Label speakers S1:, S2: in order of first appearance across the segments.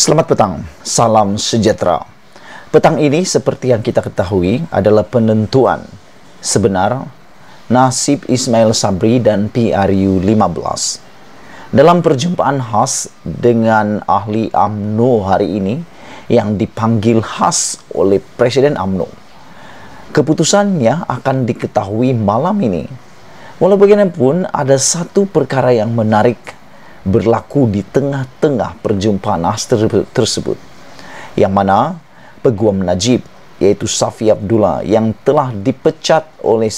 S1: Selamat petang, salam sejahtera. Petang ini seperti yang kita ketahui adalah penentuan sebenar nasib Ismail Sabri dan PRU 15. Dalam perjumpaan khas dengan ahli AMNO hari ini yang dipanggil khas oleh Presiden AMNO. Keputusannya akan diketahui malam ini. Walau bagaimanapun ada satu perkara yang menarik berlaku di tengah-tengah perjumpaan Aster tersebut yang mana peguam Najib iaitu Safi Abdullah yang telah dipecat oleh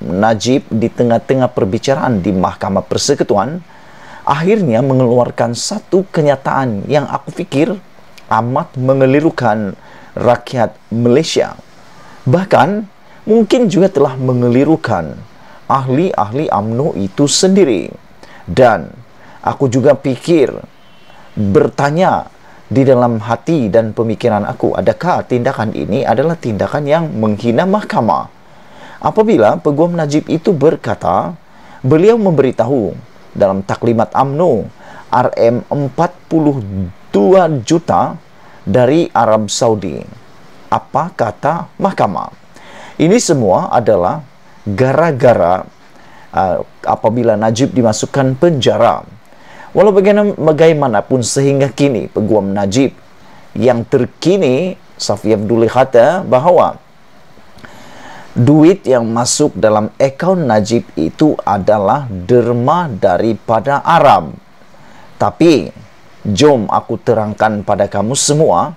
S1: Najib di tengah-tengah perbicaraan di Mahkamah Persekutuan akhirnya mengeluarkan satu kenyataan yang aku fikir amat mengelirukan rakyat Malaysia bahkan mungkin juga telah mengelirukan ahli-ahli UMNO itu sendiri dan Aku juga pikir, bertanya di dalam hati dan pemikiran aku, adakah tindakan ini adalah tindakan yang menghina mahkamah? Apabila peguam Najib itu berkata, beliau memberitahu dalam taklimat AMNO RM 42 juta dari Arab Saudi. Apa kata mahkamah? Ini semua adalah gara-gara uh, apabila Najib dimasukkan penjara Walau bagaimanapun sehingga kini peguam Najib yang terkini Safi Abdul kata bahawa duit yang masuk dalam akaun Najib itu adalah derma daripada Arab. Tapi jom aku terangkan pada kamu semua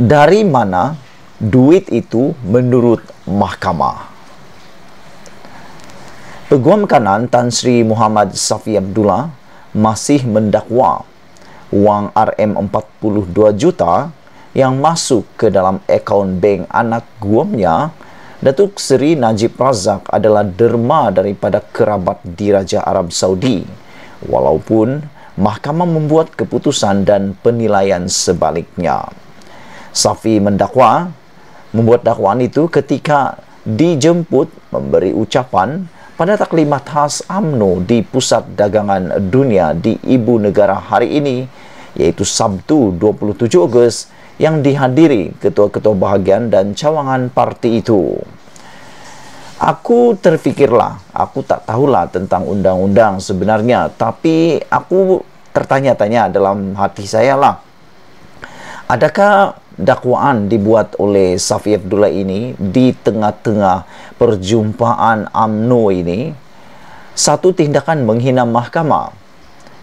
S1: dari mana duit itu menurut mahkamah. Peguam kanan Tan Sri Muhammad Safi Abdullah masih mendakwa uang RM42 juta yang masuk ke dalam akaun bank anak guamnya, Datuk Seri Najib Razak adalah derma daripada kerabat di Raja Arab Saudi. Walaupun mahkamah membuat keputusan dan penilaian sebaliknya. Safi mendakwa membuat dakwaan itu ketika dijemput memberi ucapan pada taklimat khas AMNO di Pusat Dagangan Dunia di ibu negara hari ini, yaitu Sabtu 27 Ogos, yang dihadiri ketua-ketua bahagian dan cawangan parti itu. Aku terfikirlah, aku tak tahulah tentang undang-undang sebenarnya, tapi aku tertanya-tanya dalam hati saya lah. Adakah dakwaan dibuat oleh Safi Abdullah ini di tengah-tengah perjumpaan AMNO ini satu tindakan menghina mahkamah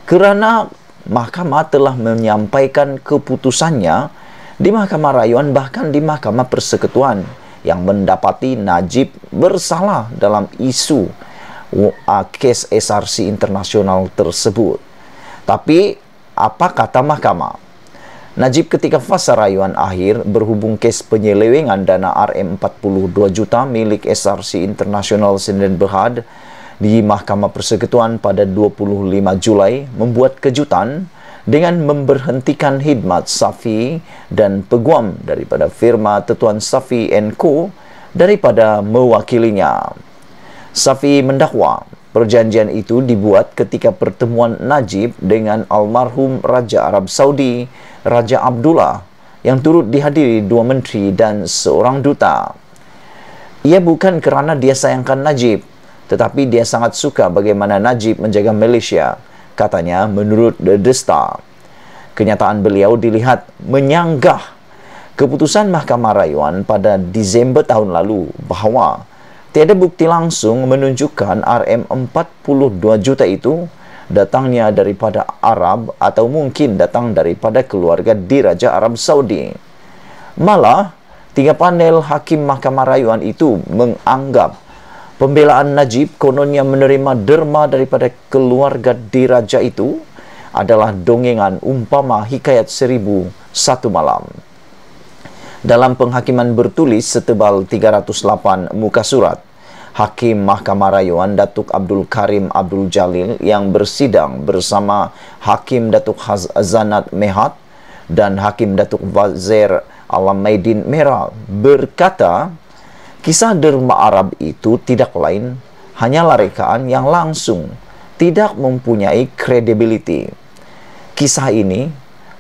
S1: kerana mahkamah telah menyampaikan keputusannya di Mahkamah Rayuan bahkan di Mahkamah Persekutuan yang mendapati Najib bersalah dalam isu uh, kes SRC internasional tersebut. Tapi apa kata mahkamah? Najib ketika fasa rayuan akhir berhubung kes penyelewengan dana RM42 juta milik SRC International Senden Berhad di Mahkamah Persekutuan pada 25 Julai membuat kejutan dengan memberhentikan khidmat Safi dan peguam daripada firma Tetuan Safi Co daripada mewakilinya. Safi mendakwa Perjanjian itu dibuat ketika pertemuan Najib dengan almarhum Raja Arab Saudi, Raja Abdullah, yang turut dihadiri dua menteri dan seorang duta. Ia bukan kerana dia sayangkan Najib, tetapi dia sangat suka bagaimana Najib menjaga Malaysia, katanya menurut The Desta. Kenyataan beliau dilihat menyanggah keputusan Mahkamah Rayuan pada Disember tahun lalu bahawa Tiada bukti langsung menunjukkan RM 42 juta itu datangnya daripada Arab atau mungkin datang daripada keluarga diraja Arab Saudi. Malah, tiga panel hakim Mahkamah Rayuan itu menganggap pembelaan Najib kononnya menerima derma daripada keluarga diraja itu adalah dongengan umpama hikayat seribu satu malam dalam penghakiman bertulis setebal 308 muka surat. Hakim Mahkamah Rayuan Datuk Abdul Karim Abdul Jalil yang bersidang bersama Hakim Datuk Hazanat Mehat dan Hakim Datuk al Alamaidin Merah berkata, kisah derma Arab itu tidak lain hanyalah rekaan yang langsung, tidak mempunyai credibility. Kisah ini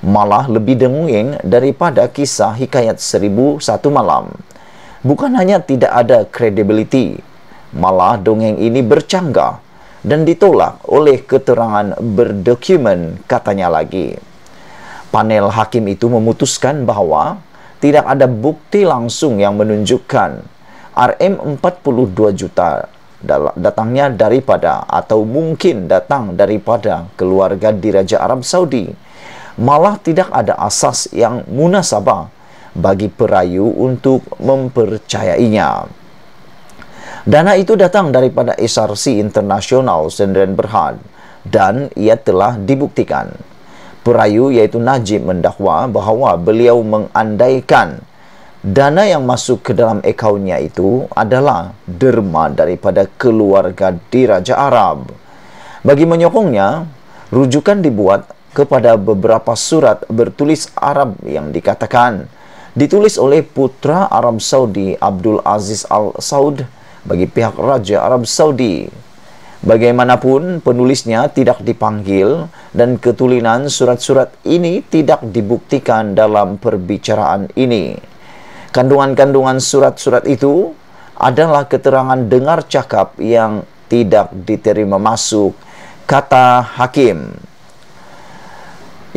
S1: malah lebih dengung daripada kisah hikayat seribu satu malam. Bukan hanya tidak ada credibility, malah dongeng ini bercanggah dan ditolak oleh keterangan berdokumen katanya lagi. Panel hakim itu memutuskan bahwa tidak ada bukti langsung yang menunjukkan RM 42 juta datangnya daripada atau mungkin datang daripada keluarga diraja Arab Saudi malah tidak ada asas yang munasabah bagi perayu untuk mempercayainya. Dana itu datang daripada SRC Internasional Sendirian Berhad dan ia telah dibuktikan. Perayu yaitu Najib mendakwa bahawa beliau mengandaikan dana yang masuk ke dalam akaunnya itu adalah derma daripada keluarga diraja Arab. Bagi menyokongnya, rujukan dibuat kepada beberapa surat bertulis Arab yang dikatakan ditulis oleh putra Arab Saudi Abdul Aziz Al Saud bagi pihak Raja Arab Saudi. Bagaimanapun penulisnya tidak dipanggil dan ketulinan surat-surat ini tidak dibuktikan dalam perbicaraan ini. Kandungan-kandungan surat-surat itu adalah keterangan dengar cakap yang tidak diterima masuk, kata hakim.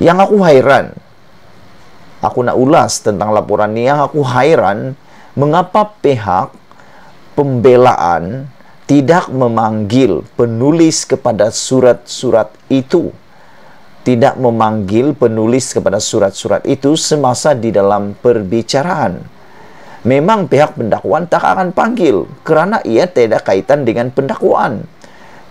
S1: Yang aku hairan, aku nak ulas tentang laporan ini, yang aku hairan mengapa pihak pembelaan tidak memanggil penulis kepada surat-surat itu tidak memanggil penulis kepada surat-surat itu semasa di dalam perbicaraan. Memang pihak pendakwaan tak akan panggil kerana ia tidak kaitan dengan pendakwaan.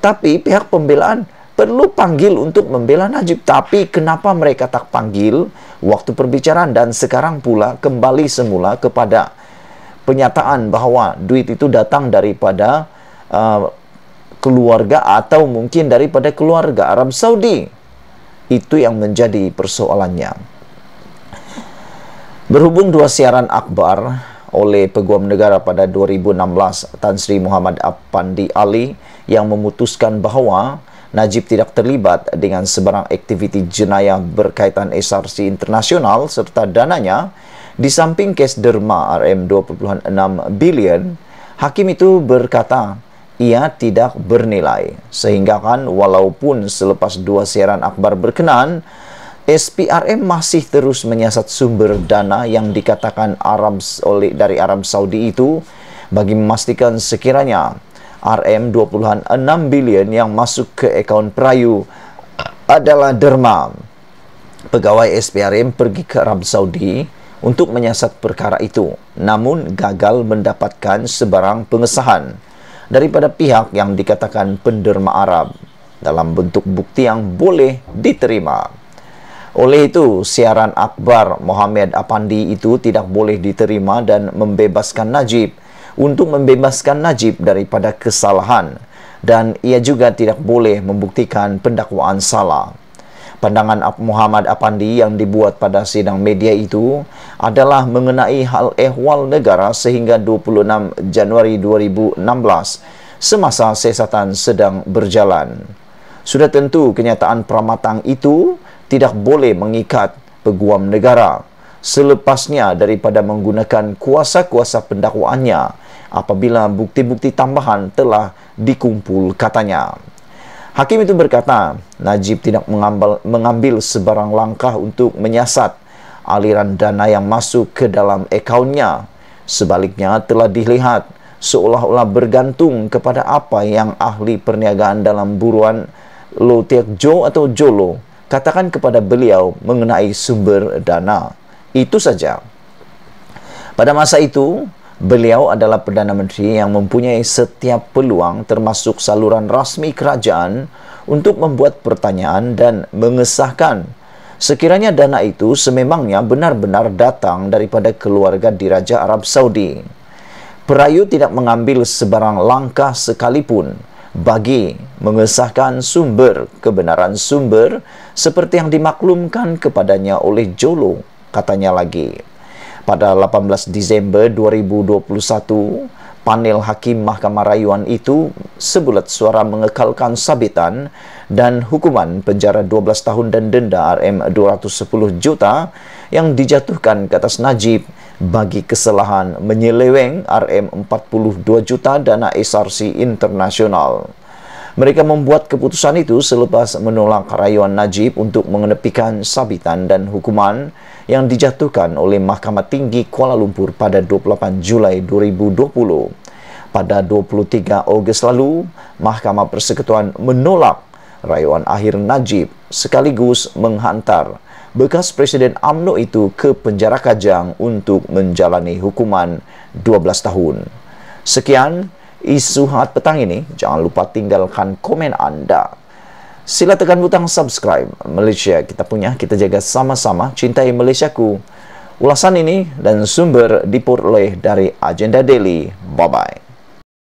S1: Tapi pihak pembelaan perlu panggil untuk membela Najib. Tapi kenapa mereka tak panggil waktu perbicaraan dan sekarang pula kembali semula kepada penyataan bahwa duit itu datang daripada uh, keluarga atau mungkin daripada keluarga Arab Saudi. Itu yang menjadi persoalannya. Berhubung dua siaran akbar oleh peguam negara pada 2016 Tan Sri Muhammad Apandi Ali yang memutuskan bahwa Najib tidak terlibat dengan sebarang aktiviti jenayah berkaitan SRC internasional serta dananya, di samping kes derma RM 2.6 bilion, hakim itu berkata ia tidak bernilai. Sehingga kan walaupun selepas dua siaran akbar berkenan, SPRM masih terus menyiasat sumber dana yang dikatakan Arab oleh dari Arab Saudi itu bagi memastikan sekiranya RM 20.6 bilion yang masuk ke akaun Perayu adalah derma. Pegawai SPRM pergi ke Arab Saudi untuk menyiasat perkara itu namun gagal mendapatkan sebarang pengesahan daripada pihak yang dikatakan penderma Arab dalam bentuk bukti yang boleh diterima. Oleh itu, siaran Akbar Mohamed Apandi itu tidak boleh diterima dan membebaskan Najib untuk membebaskan Najib daripada kesalahan dan ia juga tidak boleh membuktikan pendakwaan salah. Pandangan Muhammad Apandi yang dibuat pada sidang media itu adalah mengenai hal ehwal negara sehingga 26 Januari 2016 semasa siasatan sedang berjalan. Sudah tentu kenyataan pramatang itu tidak boleh mengikat peguam negara selepasnya daripada menggunakan kuasa-kuasa pendakwaannya apabila bukti-bukti tambahan telah dikumpul katanya. Hakim itu berkata, Najib tidak mengambil, mengambil sebarang langkah untuk menyiasat aliran dana yang masuk ke dalam akaunnya. Sebaliknya telah dilihat seolah-olah bergantung kepada apa yang ahli perniagaan dalam buruan Lo Tiek Jo atau Jolo katakan kepada beliau mengenai sumber dana. Itu saja. Pada masa itu, Beliau adalah Perdana Menteri yang mempunyai setiap peluang termasuk saluran rasmi kerajaan untuk membuat pertanyaan dan mengesahkan sekiranya dana itu sememangnya benar-benar datang daripada keluarga diraja Arab Saudi. Perayu tidak mengambil sebarang langkah sekalipun bagi mengesahkan sumber kebenaran sumber seperti yang dimaklumkan kepadanya oleh Jolo, katanya lagi pada 18 Disember 2021 panel hakim Mahkamah Rayuan itu sebulat suara mengekalkan sabitan dan hukuman penjara 12 tahun dan denda RM210 juta yang dijatuhkan ke atas Najib bagi kesalahan menyeleweng RM42 juta dana SRC Internasional. Mereka membuat keputusan itu selepas menolak rayuan Najib untuk mengenepikan sabitan dan hukuman yang dijatuhkan oleh Mahkamah Tinggi Kuala Lumpur pada 28 Julai 2020. Pada 23 Ogos lalu, Mahkamah Persekutuan menolak rayuan akhir Najib sekaligus menghantar bekas Presiden AMNO itu ke penjara Kajang untuk menjalani hukuman 12 tahun. Sekian isu hangat petang ini, jangan lupa tinggalkan komen Anda. Sila tekan butang subscribe. Malaysia kita punya, kita jaga sama-sama. Cintai Malaysiaku. Ulasan ini dan sumber diperoleh dari Agenda Daily. Bye-bye.